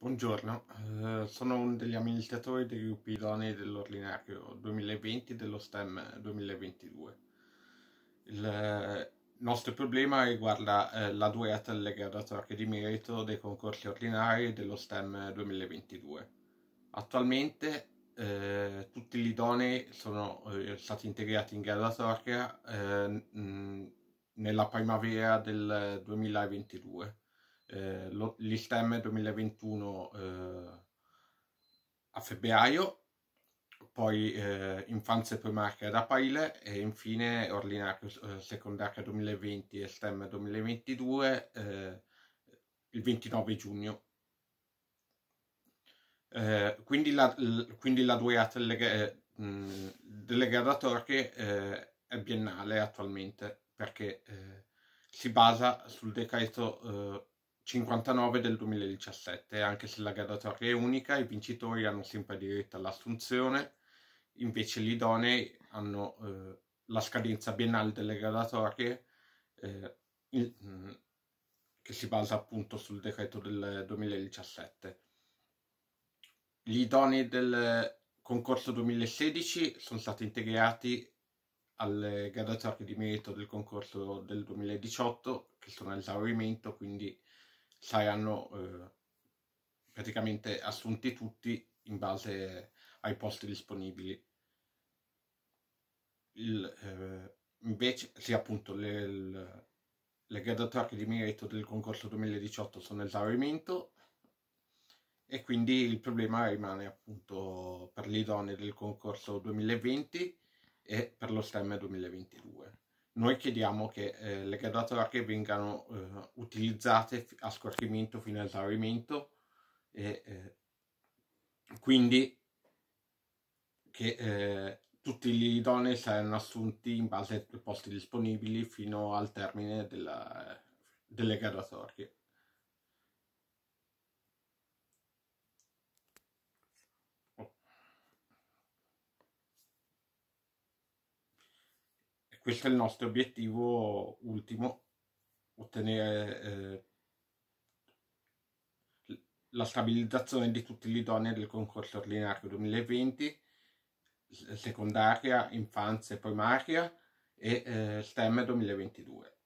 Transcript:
Buongiorno, eh, sono uno degli amministratori dei gruppi idonei dell'ordinario 2020 e dello STEM 2022. Il eh, nostro problema riguarda eh, la durata delle graduatorie di merito dei concorsi ordinari dello STEM 2022. Attualmente eh, tutti gli idonei sono stati integrati in graduatoria mh, nella primavera del 2022 eh, lo, 2021 eh, a febbraio, poi eh, Infanzia e Primaria ad aprile e infine Ordinario eh, Secondaria 2020 e STEM 2022 eh, il 29 giugno. Eh, quindi, la, quindi, la, durata delle, eh, mh, delle graduatorie eh, è biennale attualmente perché eh, si basa sul decreto 59 del 2017, anche se la gradatoria è unica, i vincitori hanno sempre diritto all'assunzione, invece gli idonei hanno eh, la scadenza biennale delle gradatorie, eh, il, mm, che si basa appunto sul decreto del 2017. Gli idonei del concorso 2016 sono stati integrati alle gradatorie di merito del concorso del 2018 che sono a esaurimento, quindi saranno eh, praticamente assunti tutti in base ai posti disponibili. Il, eh, invece, sì, appunto, le, le, le graduatorie di merito del concorso 2018 sono esaurimento e quindi il problema rimane appunto per le idonee del concorso 2020 e per lo STEM 2022 noi chiediamo che eh, le graduate vengano eh, utilizzate a scorrimento fino al esaurimento e eh, quindi che eh, tutti gli idonei saranno assunti in base ai posti disponibili fino al termine della, delle graduatorie. questo è il nostro obiettivo ultimo, ottenere eh, la stabilizzazione di tutti gli idonei del concorso ordinario 2020, secondaria, infanzia e primaria e eh, STEM 2022.